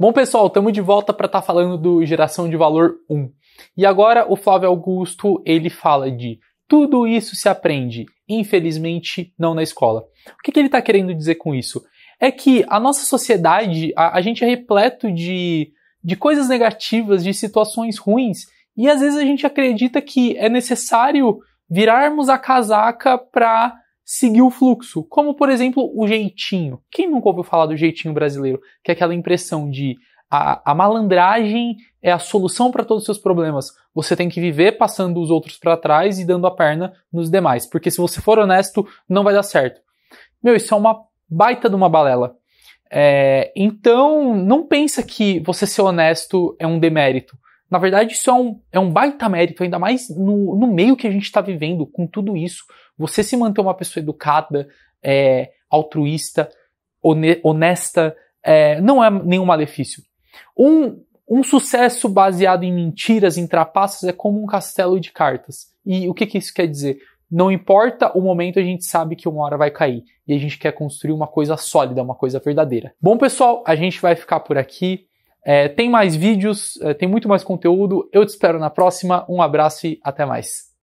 Bom, pessoal, estamos de volta para estar tá falando do Geração de Valor 1. E agora o Flávio Augusto, ele fala de tudo isso se aprende, infelizmente, não na escola. O que, que ele está querendo dizer com isso? É que a nossa sociedade, a, a gente é repleto de, de coisas negativas, de situações ruins, e às vezes a gente acredita que é necessário virarmos a casaca para seguir o fluxo, como por exemplo o jeitinho. Quem nunca ouviu falar do jeitinho brasileiro? Que é aquela impressão de a, a malandragem é a solução para todos os seus problemas. Você tem que viver passando os outros para trás e dando a perna nos demais, porque se você for honesto, não vai dar certo. Meu, isso é uma baita de uma balela. É, então, não pensa que você ser honesto é um demérito. Na verdade, isso é um, é um baita mérito, ainda mais no, no meio que a gente está vivendo, com tudo isso. Você se manter uma pessoa educada, é, altruísta, honesta, é, não é nenhum malefício. Um, um sucesso baseado em mentiras, em trapaças, é como um castelo de cartas. E o que, que isso quer dizer? Não importa o momento, a gente sabe que uma hora vai cair. E a gente quer construir uma coisa sólida, uma coisa verdadeira. Bom, pessoal, a gente vai ficar por aqui. É, tem mais vídeos, é, tem muito mais conteúdo. Eu te espero na próxima. Um abraço e até mais.